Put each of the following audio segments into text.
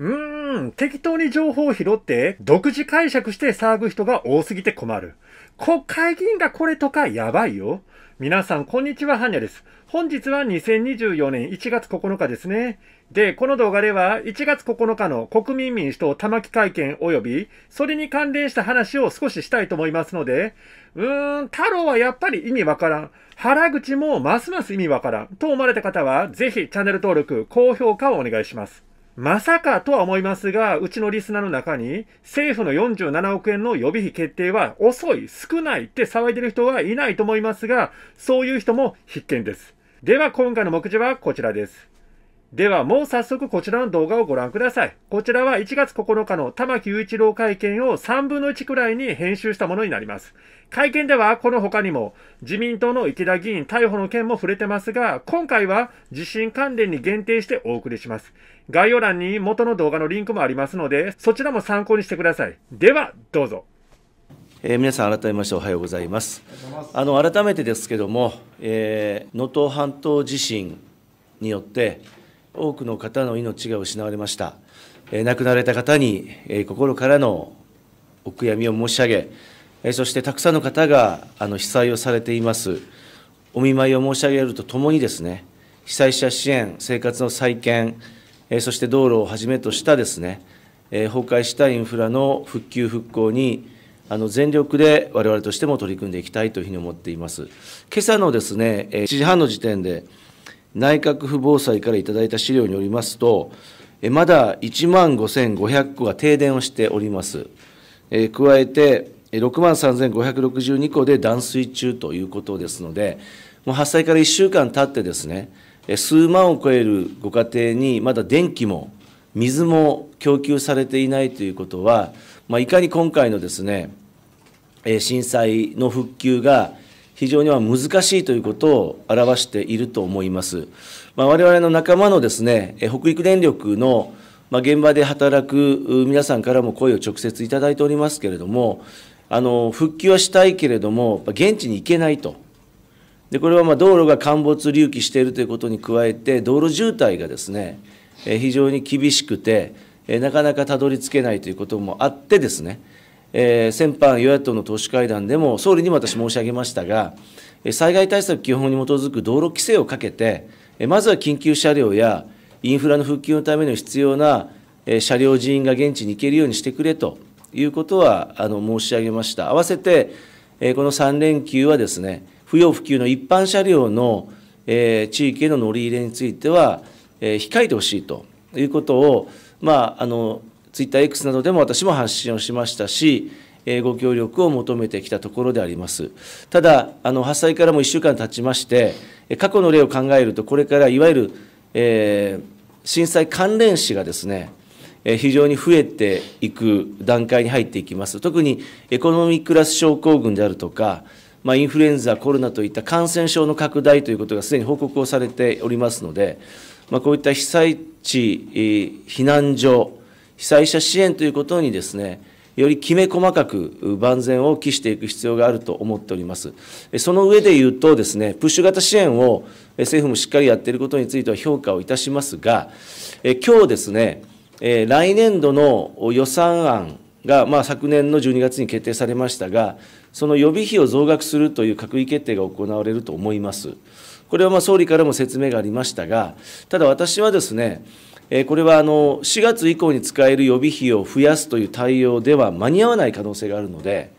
うーん、適当に情報を拾って、独自解釈して騒ぐ人が多すぎて困る。国会議員がこれとかやばいよ。皆さん、こんにちは、はにゃです。本日は2024年1月9日ですね。で、この動画では1月9日の国民民主党玉木会見及び、それに関連した話を少ししたいと思いますので、うーん、太郎はやっぱり意味わからん。原口もますます意味わからん。と思われた方は、ぜひチャンネル登録、高評価をお願いします。まさかとは思いますが、うちのリスナーの中に、政府の47億円の予備費決定は遅い、少ないって騒いでる人はいないと思いますが、そういう人も必見です。では今回の目次はこちらです。ではもう早速こちらの動画をご覧ください。こちらは1月9日の玉木雄一郎会見を3分の1くらいに編集したものになります。会見ではこの他にも自民党の池田議員逮捕の件も触れてますが、今回は地震関連に限定してお送りします。概要欄に元の動画のリンクもありますので、そちらも参考にしてください。では、どうぞ。えー、皆さん、改めましておはようございます。あの改めてですけども、能、えー、登半島地震によって、多くの方の命が失われました。亡くなられた方に心からのお悔やみを申し上げ、そしてたくさんの方があの被災をされています。お見舞いを申し上げるとともにですね、被災者支援、生活の再建、そして道路をはじめとしたですね、崩壊したインフラの復旧・復興にあの全力で我々としても取り組んでいきたいというふうに思っています。今朝のですね、7時半の時点で、内閣府防災からいただいた資料によりますと、まだ1万5500戸が停電をしております。加えて、6万3562戸で断水中ということですので、もう発災から1週間経ってですね、数万を超えるご家庭にまだ電気も水も供給されていないということは、まあ、いかに今回のですね、震災の復旧が非常には難しいということを表していると思います。まあ、我々の仲間のですね、北陸電力の現場で働く皆さんからも声を直接いただいておりますけれども、あの復旧はしたいけれども、現地に行けないと。でこれはま道路が陥没隆起しているということに加えて、道路渋滞がですね、非常に厳しくて、なかなかたどり着けないということもあってですね、えー、先般、与野党の党首会談でも総理にも私、申し上げましたが、災害対策基本に基づく道路規制をかけて、まずは緊急車両やインフラの復旧のために必要な車両、人員が現地に行けるようにしてくれということはあの申し上げました。合わせて、この3連休はですね、不要不急の一般車両の地域への乗り入れについては、控えてほしいということを、まあ、あのツイッター x などでも私も発信をしましたし、えご協力を求めてきたところであります。ただ、あの発災からも1週間経ちまして、過去の例を考えると、これからいわゆる、えー、震災関連死がですね、え非常に増えていく段階に入っていきます。特にエコノミークラス症候群であるとか、まあ、インフルエンザ、コロナといった感染症の拡大ということがすでに報告をされておりますので、まあ、こういった被災地、避難所、被災者支援ということにですね、よりきめ細かく万全を期していく必要があると思っております。その上で言うとですね、プッシュ型支援を政府もしっかりやっていることについては評価をいたしますが、今日ですね、来年度の予算案が、まあ、昨年の12月に決定されましたが、その予備費を増額するという閣議決定が行われると思います。これはまあ総理からも説明がありましたが、ただ私はですね、これはあの4月以降に使える予備費を増やすという対応では間に合わない可能性があるので、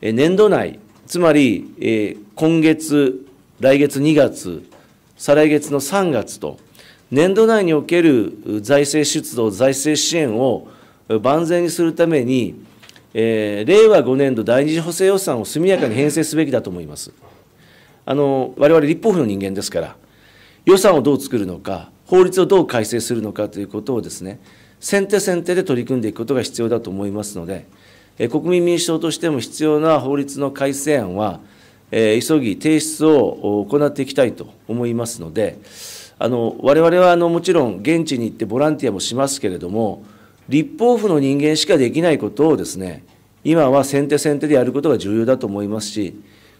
年度内、つまり今月、来月2月、再来月の3月と、年度内における財政出動、財政支援を万全にするために、令和5年度第2次補正予算を速やかに編成すべきだと思います。あの我々立法府の人間ですから、予算をどう作るのか、法律をどう改正するのかということをですね、先手先手で取り組んでいくことが必要だと思いますので、国民民主党としても必要な法律の改正案は、急ぎ提出を行っていきたいと思いますので、あの我々はあのもちろん現地に行ってボランティアもしますけれども、立法府の人間しかできないことをですね、今は先手先手でやることが重要だと思いますし、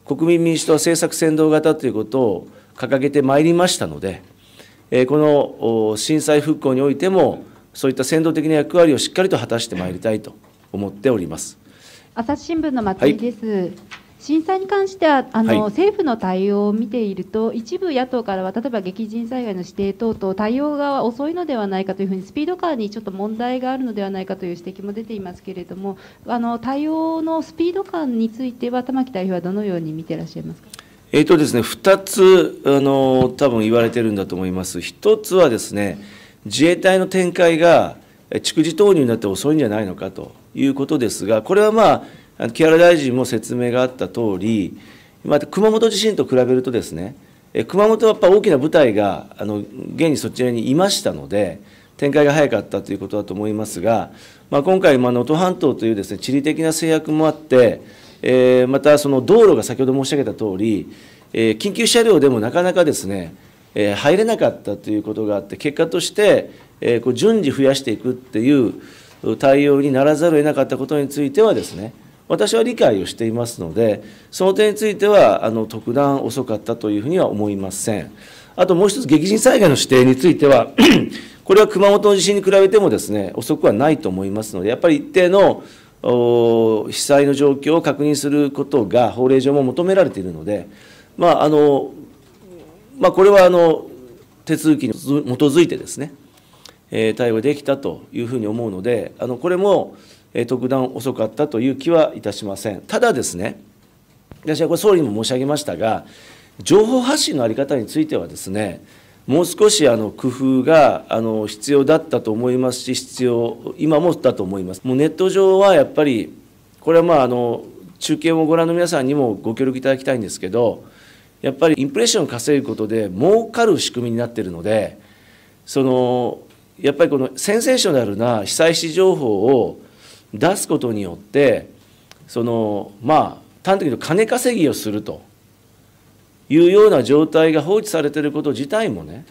国民民主党は政策先導型ということを掲げてまいりましたので、えこの震災復興においても、そういった先導的な役割をしっかりと果たしてまいりたいと思っております。朝日新聞の松井です、はい震災に関してはあの、はい、政府の対応を見ていると一部野党からは例えば激甚災害の指定等々対応が遅いのではないかというふうにスピード感にちょっと問題があるのではないかという指摘も出ていますけれどもあの対応のスピード感については玉木代表はどのように見ていらっしゃいますか。えー、とですね、2つ、あの多分言われてるんだと思います。1つはですね、自衛隊の展開が逐次投入になって遅いんじゃないのかということですが、これはまあ、木原大臣も説明があった通り、また熊本地震と比べるとですね、熊本はやっぱ大きな部隊があの現にそちらにいましたので、展開が早かったということだと思いますが、まあ、今回、能登半島というです、ね、地理的な制約もあって、えー、またその道路が先ほど申し上げた通り、えー、緊急車両でもなかなかですね、えー、入れなかったということがあって結果として、えー、こう順次増やしていくっていう対応にならざるを得なかったことについてはですね私は理解をしていますのでその点についてはあの特段遅かったというふうには思いません。あともう一つ、激甚災害の指定については これは熊本の地震に比べてもですね遅くはないと思いますので、やっぱり一定の被災の状況を確認することが法令上も求められているので、まああのまあ、これはあの手続きに基づいてですね、え対応できたというふうに思うので、あのこれも、え特段遅かったという気はいたしません。ただですね、私はこれ総理にも申し上げましたが、情報発信の在り方についてはですね、もう少しあの工夫があの必要だったと思いますし必要今もだと思いますもうネット上はやっぱりこれはまああの中継をご覧の皆さんにもご協力いただきたいんですけどやっぱりインプレッションを稼ぐことで儲かる仕組みになっているのでそのやっぱりこのセンセーショナルな被災地情報を出すことによってそのまあ端的に金稼ぎをすると。いうような状態が放置されていること自体もね、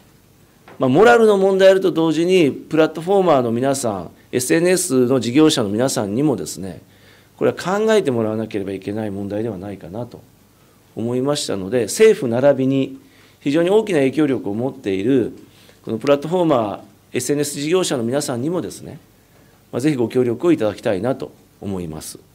まあ、モラルの問題あると同時にプラットフォーマーの皆さん SNS の事業者の皆さんにもですねこれは考えてもらわなければいけない問題ではないかなと思いましたので政府並びに非常に大きな影響力を持っているこのプラットフォーマー SNS 事業者の皆さんにもですね、まぜひご協力をいただきたいなと思います。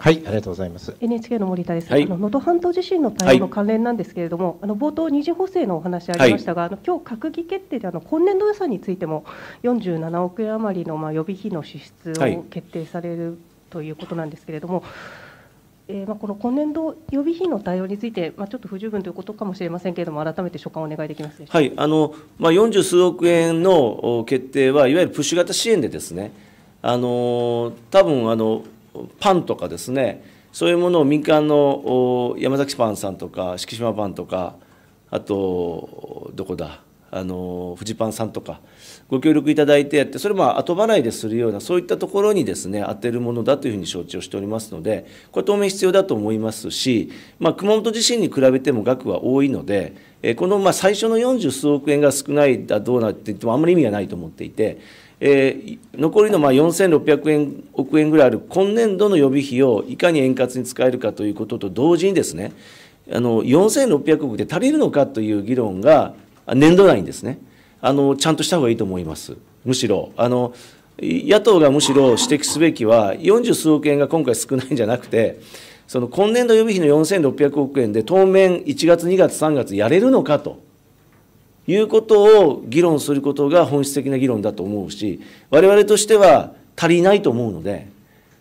はい、ありがとうございます。NHK の森田です。はい、あの能登半島地震の対応の関連なんですけれども、はい、あの冒頭二次補正のお話ありましたが、はい、あの今日閣議決定であの今年度予算についても47億円余りのまあ予備費の支出を決定されるということなんですけれども。えー、まあこの今年度予備費の対応について、まあ、ちょっと不十分ということかもしれませんけれども、改めて所感をお願いできますはいあのまあ、40数億円の決定は、いわゆるプッシュ型支援で、ですねあの多分あのパンとかですねそういうものを民間の山崎パンさんとか敷島パンとかあとどこだあのフジパンさんとかご協力いただいてやってそれも後払いでするようなそういったところにですね当てるものだというふうに承知をしておりますのでこれ当面必要だと思いますし、まあ、熊本地震に比べても額は多いのでこのまあ最初の40数億円が少ないだどうなって言ってもあんまり意味がないと思っていて。えー、残りのまあ4600円億円ぐらいある今年度の予備費をいかに円滑に使えるかということと同時にですねあの4600億で足りるのかという議論が年度内にですねあのちゃんとした方がいいと思います。むしろあの野党がむしろ指摘すべきは40数億円が今回少ないんじゃなくてその今年度予備費の4600億円で当面1月2月3月やれるのかと。いうことを議論することが本質的な議論だと思うし我々としては足りないと思うので、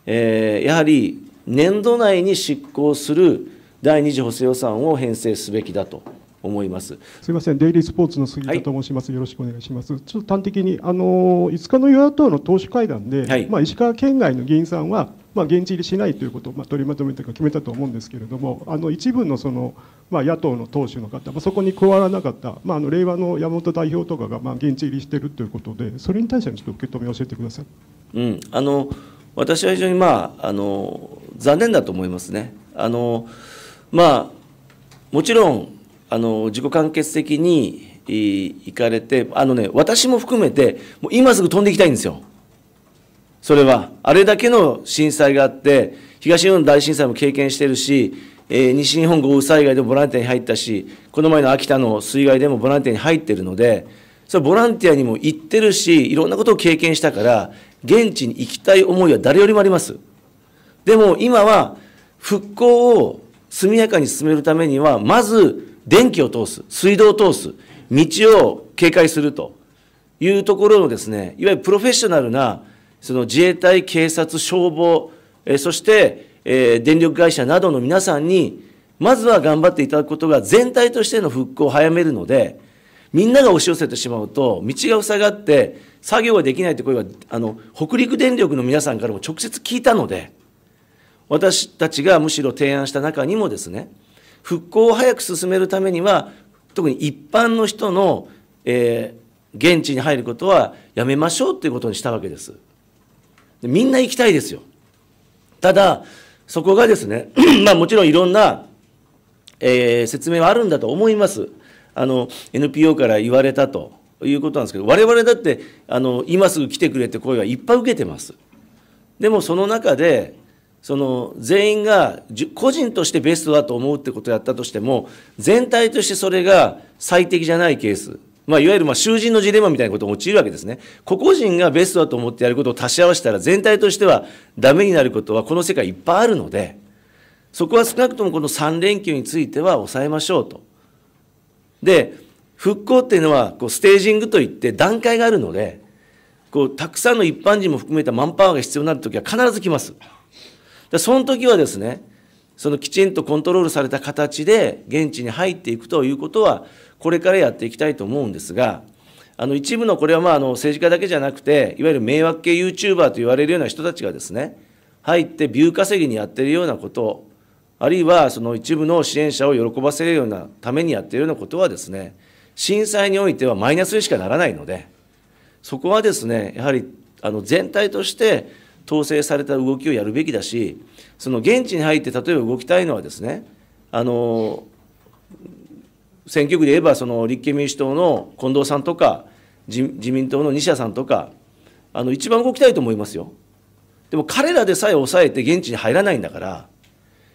えー、やはり年度内に執行する第2次補正予算を編成すべきだと思いますすみません、デイリースポーツの杉田と申します、はい、よろしくお願いします、ちょっと端的に、あの5日の与野党の党首会談で、はい、まあ、石川県外の議員さんは、まあ、現地入りしないということを、ま取りまとめたか決めたと思うんですけれどもあの一部のその、ま野党の党首の方、まそこに加わらなかった、まあ、の令和の山本代表とかが、ま現地入りしているということでそれに対してのちょっと受け止めを教えてください。うん、あの私は非常に、まあ、あの残念だと思いますね。あのまあ、もちろんあの自己完結的に行かれてあの、ね、私も含めてもう今すぐ飛んでいきたいんですよ。それは、あれだけの震災があって、東日本大震災も経験してるし、えー、西日本豪雨災害でもボランティアに入ったし、この前の秋田の水害でもボランティアに入ってるので、それボランティアにも行ってるし、いろんなことを経験したから、現地に行きたい思いは誰よりもあります。でも今は、復興を速やかに進めるためには、まず電気を通す、水道を通す、道を警戒するというところのですね、いわゆるプロフェッショナルなその自衛隊、警察、消防、えそして、え電力会社などの皆さんに、まずは頑張っていただくことが全体としての復興を早めるので、みんなが押し寄せてしまうと、道が塞がって、作業ができないという声は、あの、北陸電力の皆さんからも直接聞いたので、私たちがむしろ提案した中にもですね、復興を早く進めるためには、特に一般の人の、えー、現地に入ることはやめましょうということにしたわけです。でみんな行きたいですよ。ただ、そこがですね、まあもちろんいろんな、えー、説明はあるんだと思います。あの、NPO から言われたということなんですけど、我々だって、あの、今すぐ来てくれって声はいっぱい受けてます。でもその中で、その全員が個人としてベストだと思うってことをやったとしても全体としてそれが最適じゃないケースまあ、いわゆるまあ囚人のジレンマみたいなことを陥るわけですね。個々人がベストだと思ってやることを足し合わせたら全体としてはダメになることはこの世界いっぱいあるので、そこは少なくともこの3連休については抑えましょうと。で、復興っていうのはこうステージングといって段階があるので、こうたくさんの一般人も含めたマンパワーが必要になるときは必ず来ます。でその時はですね、そのきちんとコントロールされた形で現地に入っていくということは、これからやっていきたいと思うんですが、あの一部のこれはまああの政治家だけじゃなくて、いわゆる迷惑系ユーチューバーと言われるような人たちがですね、入ってビュー稼ぎにやっているようなこと、あるいはその一部の支援者を喜ばせるようなためにやっているようなことはですね、震災においてはマイナスにしかならないので、そこはですね、やはりあの全体として、統制された動きをやるべきだし、その現地に入って例えば動きたいのはですね、あの選挙区で言えばその立憲民主党の近藤さんとか自民党の西田さんとかあの一番動きたいと思いますよ。でも彼らでさえ抑えて現地に入らないんだから、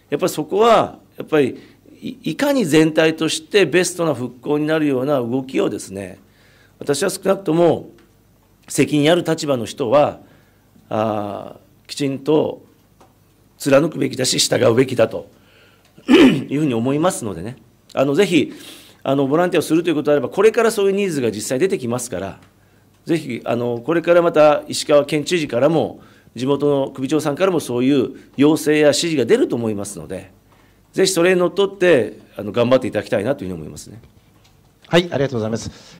やっぱりそこはやっぱりいかに全体としてベストな復興になるような動きをですね私は少なくとも責任ある立場の人はあきちんと貫くべきだし従うべきだと いうふうに思いますのでねあのぜひあのボランティアをするということであればこれからそういうニーズが実際出てきますからぜひあのこれからまた石川県知事からも地元の首長さんからもそういう要請や指示が出ると思いますのでぜひそれにのっとってあの頑張っていただきたいなというふうに思いますね。はいありがとうございます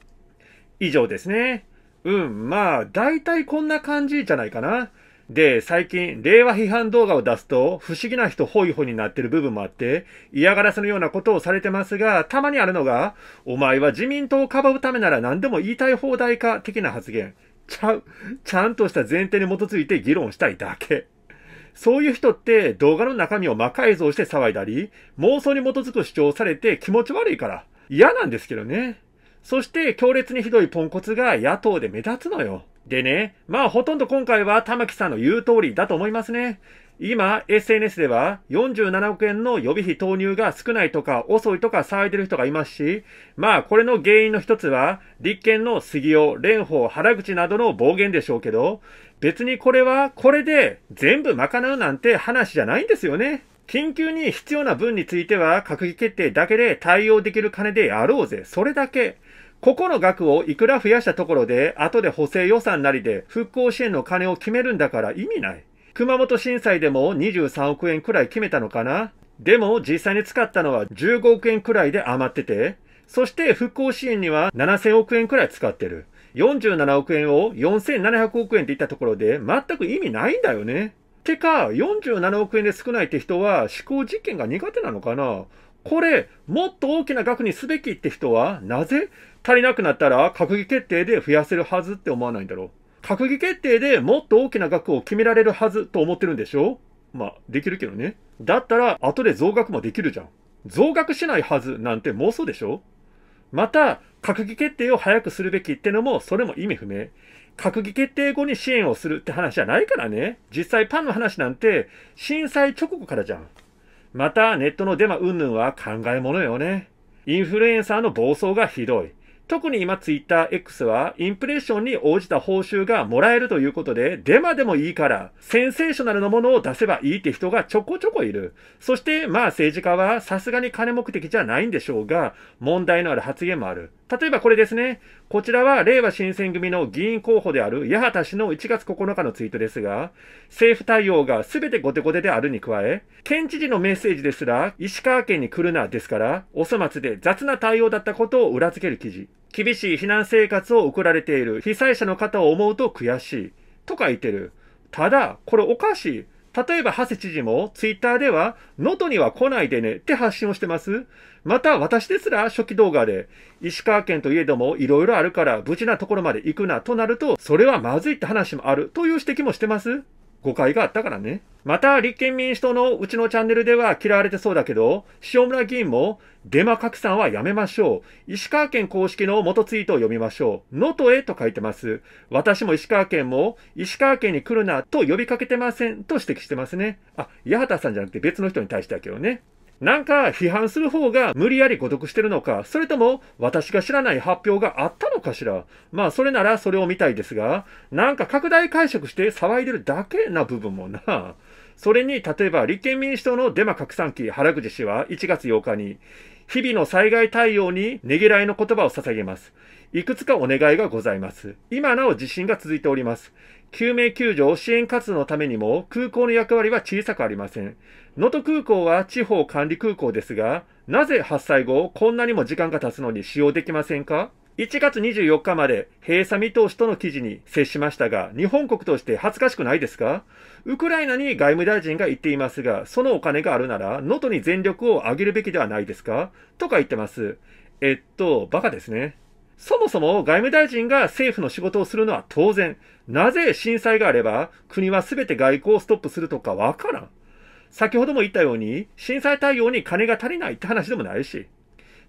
以上ですね。うん、まあ、大体こんな感じじゃないかな。で、最近、令和批判動画を出すと、不思議な人ホイホイになってる部分もあって、嫌がらせのようなことをされてますが、たまにあるのが、お前は自民党をかばうためなら何でも言いたい放題か、的な発言。ちゃう。ちゃんとした前提に基づいて議論したいだけ。そういう人って動画の中身を魔改造して騒いだり、妄想に基づく主張をされて気持ち悪いから、嫌なんですけどね。そして強烈にひどいポンコツが野党で目立つのよ。でね、まあほとんど今回は玉木さんの言う通りだと思いますね。今、SNS では47億円の予備費投入が少ないとか遅いとか騒いでる人がいますし、まあこれの原因の一つは、立憲の杉尾、蓮舫、原口などの暴言でしょうけど、別にこれはこれで全部賄うなんて話じゃないんですよね。緊急に必要な分については閣議決定だけで対応できる金でやろうぜ。それだけ。ここの額をいくら増やしたところで、後で補正予算なりで復興支援の金を決めるんだから意味ない。熊本震災でも23億円くらい決めたのかなでも実際に使ったのは15億円くらいで余ってて、そして復興支援には7000億円くらい使ってる。47億円を4700億円って言ったところで全く意味ないんだよね。てか、47億円で少ないって人は思考実験が苦手なのかなこれ、もっと大きな額にすべきって人は、なぜ足りなくなったら閣議決定で増やせるはずって思わないんだろう。閣議決定でもっと大きな額を決められるはずと思ってるんでしょまあ、できるけどね。だったら、後で増額もできるじゃん。増額しないはずなんて妄想でしょまた、閣議決定を早くするべきってのも、それも意味不明。閣議決定後に支援をするって話じゃないからね。実際パンの話なんて、震災直後からじゃん。また、ネットのデマ云々は考えものよね。インフルエンサーの暴走がひどい。特に今 TwitterX はインプレッションに応じた報酬がもらえるということで、デマでもいいから、センセーショナルのものを出せばいいって人がちょこちょこいる。そして、まあ政治家はさすがに金目的じゃないんでしょうが、問題のある発言もある。例えばこれですね。こちらは、令和新選組の議員候補である八幡氏の1月9日のツイートですが、政府対応が全て後手後手であるに加え、県知事のメッセージですら、石川県に来るなですから、お粗末で雑な対応だったことを裏付ける記事。厳しい避難生活を送られている被災者の方を思うと悔しい。とか言ってる。ただ、これおかしい。例えば、長谷知事も、ツイッターでは、能登には来ないでねって発信をしてます。また私ですら初期動画で、石川県といえども色々あるから無事なところまで行くなとなると、それはまずいって話もあるという指摘もしてます。誤解があったからね。また、立憲民主党のうちのチャンネルでは嫌われてそうだけど、塩村議員も、デマ拡散はやめましょう。石川県公式の元ツイートを読みましょう。のとえと書いてます。私も石川県も、石川県に来るなと呼びかけてませんと指摘してますね。あ、八幡さんじゃなくて別の人に対してだけどね。なんか批判する方が無理やり孤独してるのか、それとも私が知らない発表があったのかしら。まあそれならそれを見たいですが、なんか拡大解釈して騒いでるだけな部分もな。それに例えば立憲民主党のデマ拡散機原口氏は1月8日に、日々の災害対応にねぎらいの言葉を捧げます。いくつかお願いがございます。今なお地震が続いております。救命救助、支援活動のためにも空港の役割は小さくありません。能登空港は地方管理空港ですが、なぜ発災後、こんなにも時間が経つのに使用できませんか1月24日まで閉鎖見通しとの記事に接しましたが、日本国として恥ずかしくないですかウクライナに外務大臣が言っていますが、そのお金があるなら、能登に全力を挙げるべきではないですかとか言ってます。えっと、バカですね。そもそも外務大臣が政府の仕事をするのは当然。なぜ震災があれば国は全て外交をストップするとかわからん。先ほども言ったように、震災対応に金が足りないって話でもないし。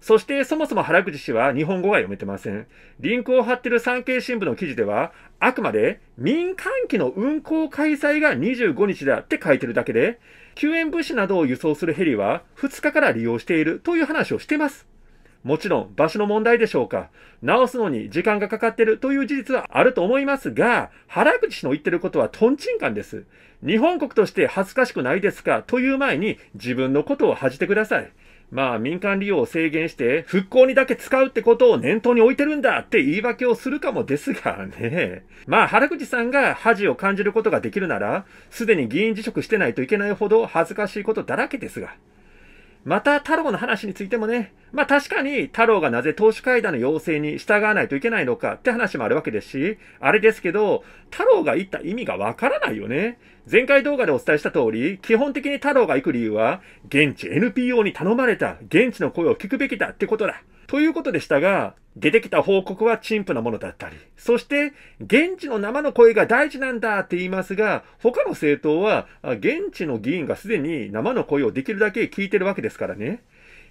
そしてそもそも原口氏は日本語が読めてません。リンクを貼ってる産経新聞の記事では、あくまで民間機の運航開催が25日だって書いてるだけで、救援物資などを輸送するヘリは2日から利用しているという話をしてます。もちろん場所の問題でしょうか。直すのに時間がかかってるという事実はあると思いますが、原口氏の言ってることはトンチンカンです。日本国として恥ずかしくないですかという前に自分のことを恥じてください。まあ民間利用を制限して復興にだけ使うってことを念頭に置いてるんだって言い訳をするかもですがね。まあ原口さんが恥を感じることができるなら、すでに議員辞職してないといけないほど恥ずかしいことだらけですが。また太郎の話についてもね、まあ確かに太郎がなぜ投資会談の要請に従わないといけないのかって話もあるわけですし、あれですけど、太郎が言った意味がわからないよね。前回動画でお伝えした通り、基本的に太郎が行く理由は、現地 NPO に頼まれた、現地の声を聞くべきだってことだ。ということでしたが、出てきた報告は陳腐なものだったり、そして、現地の生の声が大事なんだって言いますが、他の政党は、現地の議員がすでに生の声をできるだけ聞いてるわけですからね。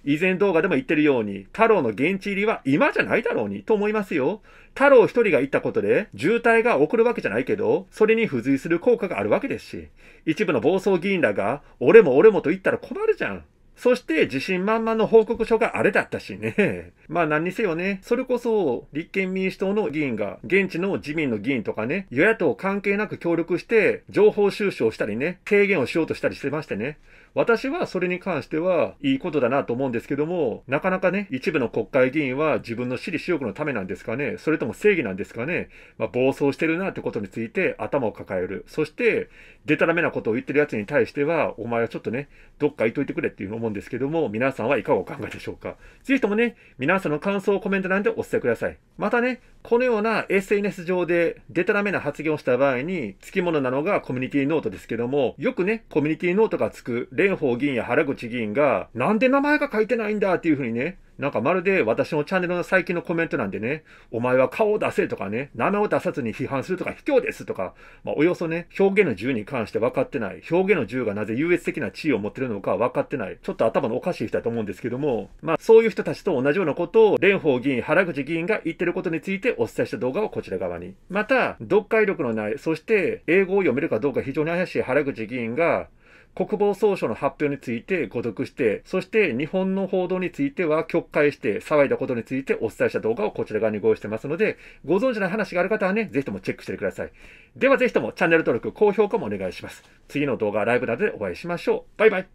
以前動画でも言ってるように、太郎の現地入りは今じゃないだろうにと思いますよ。太郎一人が行ったことで、渋滞が起こるわけじゃないけど、それに付随する効果があるわけですし、一部の暴走議員らが、俺も俺もと言ったら困るじゃん。そして自信満々の報告書があれだったしね。まあ何にせよね、それこそ立憲民主党の議員が現地の自民の議員とかね、与野党関係なく協力して情報収集をしたりね、提言をしようとしたりしてましてね。私はそれに関してはいいことだなと思うんですけども、なかなかね、一部の国会議員は自分の私利私欲のためなんですかね、それとも正義なんですかね、まあ、暴走してるなってことについて頭を抱える。そして、デタラメなことを言ってる奴に対しては、お前はちょっとね、どっか言っといてくれっていうのを思うんですけども、皆さんはいかがお考えでしょうか。ぜひともね、皆さんの感想をコメント欄でお伝えください。またね、このような SNS 上でデタラメな発言をした場合に、つきものなのがコミュニティノートですけども、よくね、コミュニティノートがつく蓮舫議員や原口議員が、なんで名前が書いてないんだっていうふうにね、なんかまるで私のチャンネルの最近のコメントなんでね、お前は顔を出せとかね、名前を出さずに批判するとか卑怯ですとか、まあ、およそね、表現の自由に関して分かってない、表現の自由がなぜ優越的な地位を持ってるのか分かってない、ちょっと頭のおかしい人だと思うんですけども、まあそういう人たちと同じようなことを蓮舫議員、原口議員が言ってることについてお伝えした動画をこちら側に。また、読解力のない、そして英語を読めるかどうか非常に怪しい原口議員が、国防総省の発表について誤読して、そして日本の報道については曲解して騒いだことについてお伝えした動画をこちら側にご用意してますので、ご存知の話がある方はね、ぜひともチェックしてください。ではぜひともチャンネル登録、高評価もお願いします。次の動画ライブなどでお会いしましょう。バイバイ。